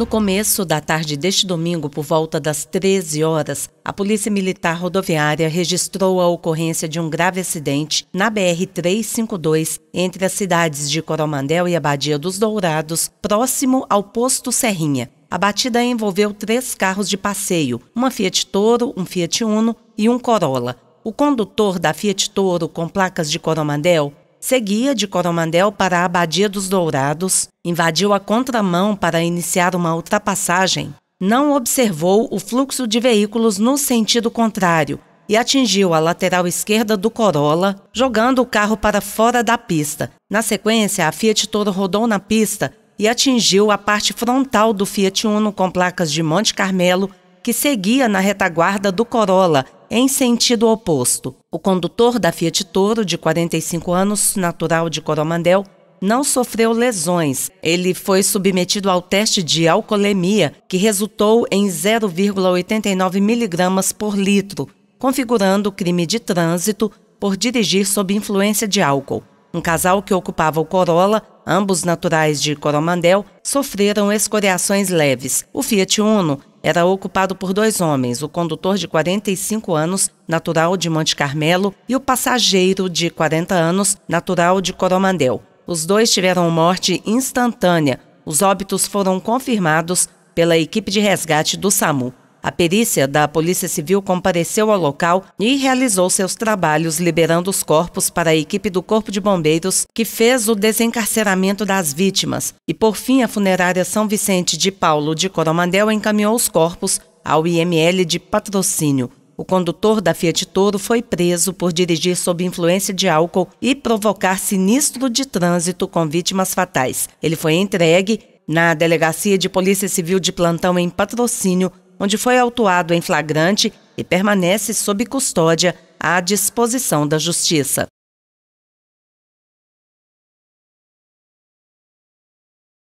No começo da tarde deste domingo, por volta das 13 horas, a Polícia Militar Rodoviária registrou a ocorrência de um grave acidente na BR-352 entre as cidades de Coromandel e Abadia dos Dourados, próximo ao posto Serrinha. A batida envolveu três carros de passeio, uma Fiat Toro, um Fiat Uno e um Corolla. O condutor da Fiat Toro com placas de Coromandel seguia de Coromandel para a Abadia dos Dourados, invadiu a contramão para iniciar uma ultrapassagem, não observou o fluxo de veículos no sentido contrário e atingiu a lateral esquerda do Corolla, jogando o carro para fora da pista. Na sequência, a Fiat Toro rodou na pista e atingiu a parte frontal do Fiat Uno com placas de Monte Carmelo, que seguia na retaguarda do Corolla em sentido oposto. O condutor da Fiat Toro, de 45 anos, natural de Coromandel, não sofreu lesões. Ele foi submetido ao teste de alcoolemia, que resultou em 0,89 miligramas por litro, configurando crime de trânsito por dirigir sob influência de álcool. Um casal que ocupava o Corolla, ambos naturais de Coromandel, sofreram escoriações leves. O Fiat Uno era ocupado por dois homens, o condutor de 45 anos, natural de Monte Carmelo, e o passageiro de 40 anos, natural de Coromandel. Os dois tiveram morte instantânea. Os óbitos foram confirmados pela equipe de resgate do SAMU. A perícia da Polícia Civil compareceu ao local e realizou seus trabalhos, liberando os corpos para a equipe do Corpo de Bombeiros, que fez o desencarceramento das vítimas. E, por fim, a funerária São Vicente de Paulo de Coromandel encaminhou os corpos ao IML de patrocínio. O condutor da Fiat Toro foi preso por dirigir sob influência de álcool e provocar sinistro de trânsito com vítimas fatais. Ele foi entregue na Delegacia de Polícia Civil de Plantão em Patrocínio onde foi autuado em flagrante e permanece sob custódia à disposição da Justiça.